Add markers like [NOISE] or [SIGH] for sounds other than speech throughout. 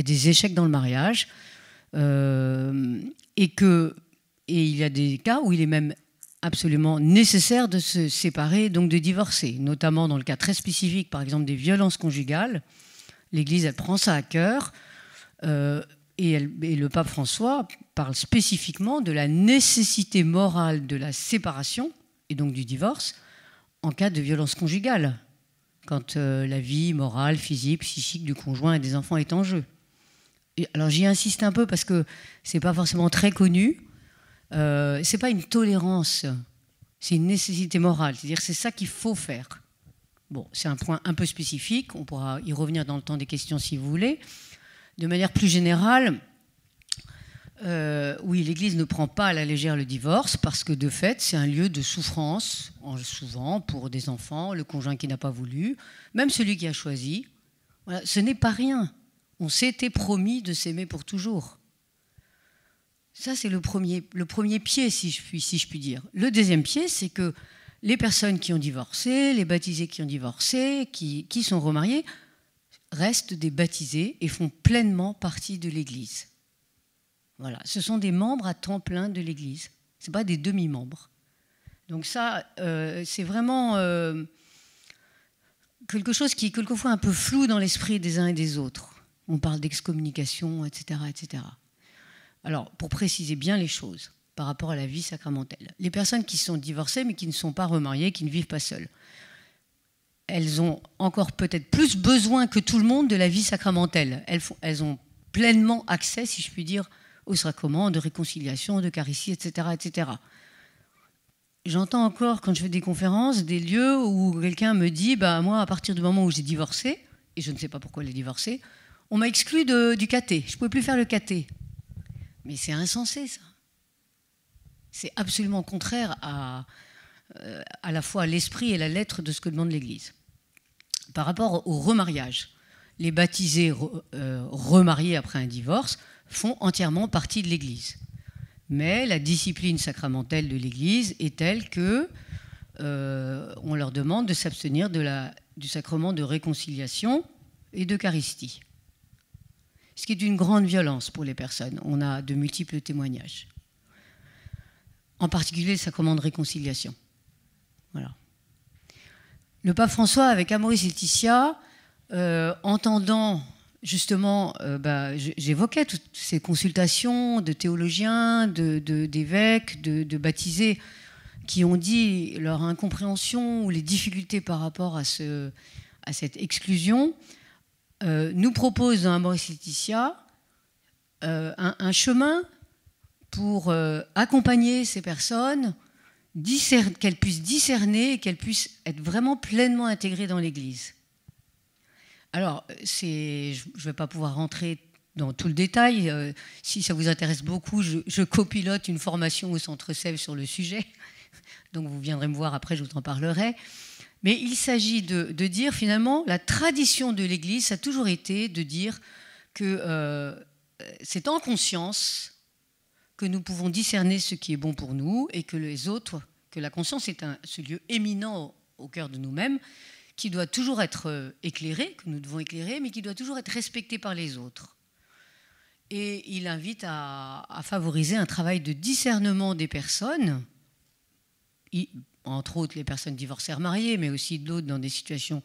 il y a des échecs dans le mariage, euh, et que il y a des cas où il est même absolument nécessaire de se séparer, donc de divorcer, notamment dans le cas très spécifique, par exemple, des violences conjugales. L'Église, elle prend ça à cœur, euh, et, le pape François parle spécifiquement de la nécessité morale de la séparation, et donc du divorce, en cas de violence conjugale, quand euh, la vie morale, physique, psychique du conjoint et des enfants est en jeu alors j'y insiste un peu parce que c'est pas forcément très connu. Euh, c'est pas une tolérance, c'est une nécessité morale. C'est-à-dire c'est ça qu'il faut faire. Bon, c'est un point un peu spécifique. On pourra y revenir dans le temps des questions si vous voulez. De manière plus générale, euh, oui, l'Église ne prend pas à la légère le divorce parce que de fait, c'est un lieu de souffrance, souvent pour des enfants, le conjoint qui n'a pas voulu, même celui qui a choisi. ce n'est pas rien. On s'était promis de s'aimer pour toujours. Ça, c'est le premier, le premier pied, si je, puis, dire. Le deuxième pied, c'est que les personnes qui ont divorcé, les baptisés qui ont divorcé, qui, sont remariés, restent des baptisés et font pleinement partie de l'Église. Voilà, ce sont des membres à temps plein de l'Église. Ce pas des demi-membres. Donc ça, euh, c'est vraiment euh, quelque chose qui est quelquefois un peu flou dans l'esprit des uns et des autres on parle d'excommunication, etc., etc. Alors, pour préciser bien les choses par rapport à la vie sacramentelle, les personnes qui sont divorcées mais qui ne sont pas remariées, qui ne vivent pas seules, elles ont encore peut-être plus besoin que tout le monde de la vie sacramentelle. Elles, ont pleinement accès, si je puis dire, au sacrement de réconciliation, de caricie, etc. etc. J'entends encore, quand je fais des conférences, des lieux où quelqu'un me dit bah, Moi, à partir du moment où j'ai divorcé, et je ne sais pas pourquoi elle est divorcé, on m'a exclu du caté. Je ne pouvais plus faire le caté. Mais c'est insensé, ça. C'est absolument contraire à, euh, à la fois l'esprit et la lettre de ce que demande l'Église. Par rapport au remariage, les baptisés euh, remariés après un divorce font entièrement partie de l'Église. Mais la discipline sacramentelle de l'Église est telle que euh, on leur demande de s'abstenir du sacrement de réconciliation et d'Eucharistie ce qui est d'une grande violence pour les personnes. On a de multiples témoignages. En particulier, sa commande réconciliation. Voilà. Le pape François, avec Amoris Laetitia, euh, entendant justement, euh, bah, j'évoquais toutes ces consultations de théologiens, d'évêques, de, baptisés, qui ont dit leur incompréhension ou les difficultés par rapport à cette exclusion. Euh, nous propose dans Amoris Laetitia euh, un, chemin pour euh, accompagner ces personnes, qu'elles puissent discerner et qu'elles puissent être vraiment pleinement intégrées dans l'Église. Alors, je ne vais pas pouvoir rentrer dans tout le détail. si ça vous intéresse beaucoup, je, je copilote une formation au Centre Sèvres sur le sujet. [LAUGHS] Donc, vous viendrez me voir après, je vous en parlerai. Mais il s'agit de, dire finalement, la tradition de l'Église, a toujours été de dire que euh, c'est en conscience que nous pouvons discerner ce qui est bon pour nous et que les autres, que la conscience est un, ce lieu éminent au, cœur de nous-mêmes, qui doit toujours être euh, éclairé, que nous devons éclairer, mais qui doit toujours être respecté par les autres. Et il invite à, à favoriser un travail de discernement des personnes entre autres les personnes divorcées remariées, mais aussi d'autres dans des situations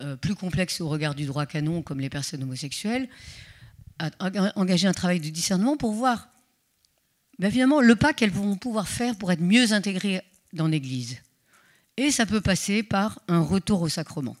euh, plus complexes au regard du droit canon, comme les personnes homosexuelles, à, engager un travail de discernement pour voir ben, finalement le pas qu'elles vont pouvoir faire pour être mieux intégrées dans l'Église. Et ça peut passer par un retour au sacrement.